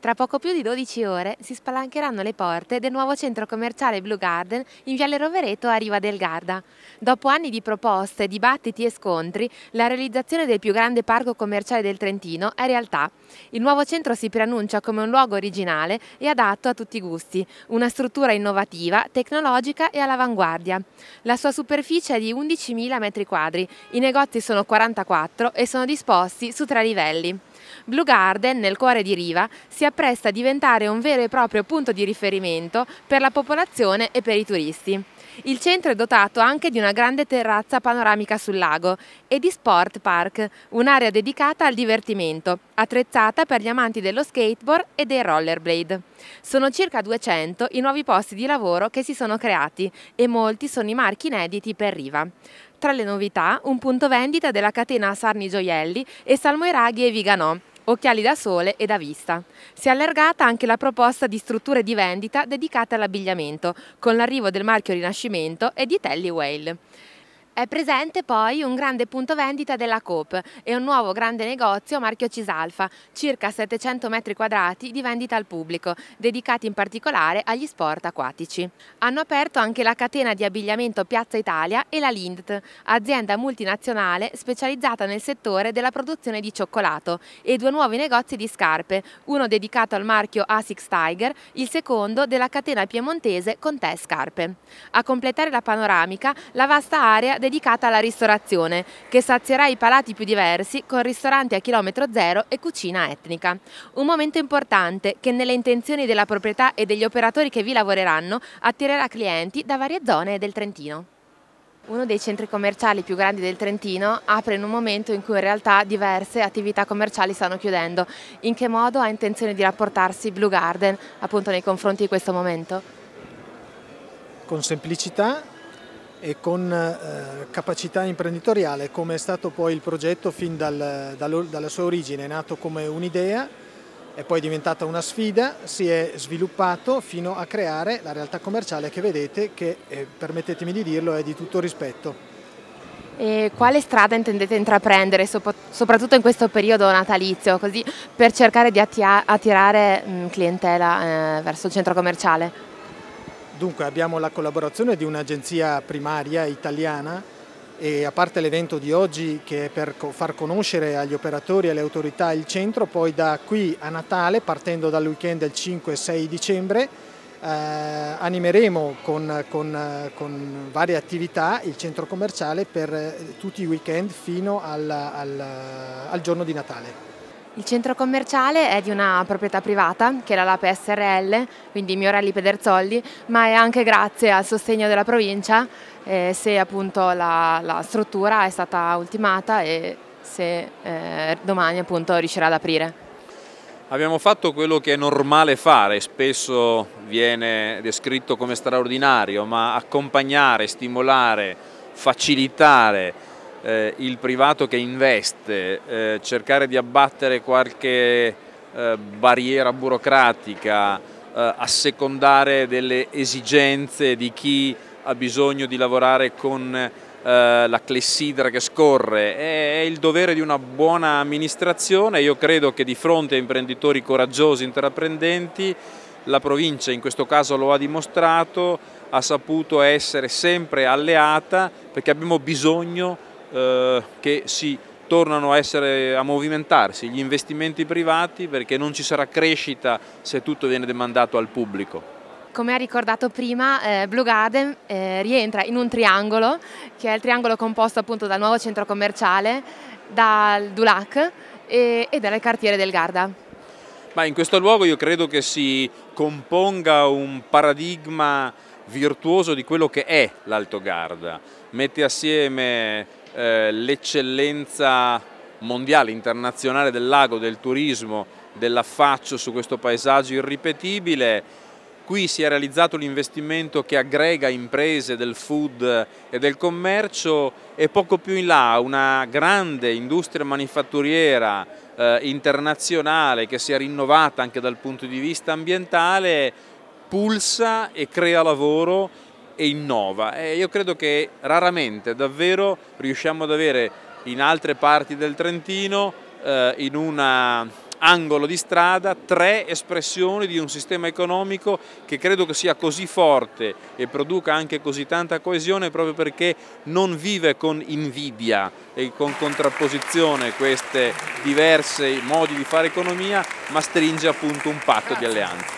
Tra poco più di 12 ore si spalancheranno le porte del nuovo centro commerciale Blue Garden in Viale Rovereto a Riva del Garda. Dopo anni di proposte, dibattiti e scontri, la realizzazione del più grande parco commerciale del Trentino è realtà. Il nuovo centro si preannuncia come un luogo originale e adatto a tutti i gusti, una struttura innovativa, tecnologica e all'avanguardia. La sua superficie è di 11.000 m2, i negozi sono 44 e sono disposti su tre livelli. Blue Garden, nel cuore di Riva, si appresta a diventare un vero e proprio punto di riferimento per la popolazione e per i turisti. Il centro è dotato anche di una grande terrazza panoramica sul lago e di Sport Park, un'area dedicata al divertimento, attrezzata per gli amanti dello skateboard e dei rollerblade. Sono circa 200 i nuovi posti di lavoro che si sono creati e molti sono i marchi inediti per Riva. Tra le novità, un punto vendita della catena Sarni Gioielli e Salmoiraghi e Viganò, occhiali da sole e da vista. Si è allargata anche la proposta di strutture di vendita dedicate all'abbigliamento, con l'arrivo del marchio Rinascimento e di Telly Whale. È presente poi un grande punto vendita della Coop e un nuovo grande negozio marchio Cisalfa, circa 700 metri quadrati di vendita al pubblico, dedicati in particolare agli sport acquatici. Hanno aperto anche la catena di abbigliamento Piazza Italia e la Lindt, azienda multinazionale specializzata nel settore della produzione di cioccolato, e due nuovi negozi di scarpe, uno dedicato al marchio Asics Tiger, il secondo della catena piemontese Contè Scarpe. A completare la panoramica, la vasta area del dedicata alla ristorazione, che sazierà i palati più diversi con ristoranti a chilometro zero e cucina etnica. Un momento importante che nelle intenzioni della proprietà e degli operatori che vi lavoreranno attirerà clienti da varie zone del Trentino. Uno dei centri commerciali più grandi del Trentino apre in un momento in cui in realtà diverse attività commerciali stanno chiudendo. In che modo ha intenzione di rapportarsi Blue Garden appunto nei confronti di questo momento? Con semplicità e con eh, capacità imprenditoriale come è stato poi il progetto fin dal, dal, dalla sua origine, è nato come un'idea, è poi diventata una sfida, si è sviluppato fino a creare la realtà commerciale che vedete che, eh, permettetemi di dirlo, è di tutto rispetto. E quale strada intendete intraprendere, soprattutto in questo periodo natalizio, così per cercare di attirare mh, mm, clientela eh, verso il centro commerciale? Dunque abbiamo la collaborazione di un'agenzia primaria italiana e a parte l'evento di oggi che è per far conoscere agli operatori e alle autorità il centro, poi da qui a Natale, partendo dal weekend del 5 e 6 dicembre, eh, animeremo con, con, con, varie attività il centro commerciale per eh, tutti i weekend fino al, al, al giorno di Natale. Il centro commerciale è di una proprietà privata, che è la LAP SRL, quindi Miorelli Pederzolli, ma è anche grazie al sostegno della provincia, eh, se appunto la, la, struttura è stata ultimata e se eh, domani appunto riuscirà ad aprire. Abbiamo fatto quello che è normale fare, spesso viene descritto come straordinario, ma accompagnare, stimolare, facilitare eh, il privato che investe, eh, cercare di abbattere qualche eh, barriera burocratica, eh, assecondare delle esigenze di chi ha bisogno di lavorare con eh, la clessidra che scorre, è il dovere di una buona amministrazione, io credo che di fronte a imprenditori coraggiosi, intraprendenti, la provincia in questo caso lo ha dimostrato, ha saputo essere sempre alleata perché abbiamo bisogno eh, che si tornano a, essere, a movimentarsi gli investimenti privati perché non ci sarà crescita se tutto viene demandato al pubblico come ha ricordato prima, eh, Garden eh, rientra in un triangolo, che è il triangolo composto appunto dal nuovo centro commerciale, dal Dulac e, e dal quartiere del Garda. Ma in questo luogo io credo che si componga un paradigma virtuoso di quello che è l'Alto Garda. Mette assieme eh, l'eccellenza mondiale, internazionale del lago, del turismo, dell'affaccio su questo paesaggio irripetibile. Qui si è realizzato l'investimento che aggrega imprese del food e del commercio e poco più in là una grande industria manifatturiera eh, internazionale che si è rinnovata anche dal punto di vista ambientale pulsa e crea lavoro e innova e io credo che raramente davvero riusciamo ad avere in altre parti del Trentino eh, in un angolo di strada tre espressioni di un sistema economico che credo che sia così forte e produca anche così tanta coesione proprio perché non vive con invidia e con contrapposizione questi diversi modi di fare economia ma stringe appunto un patto di alleanza.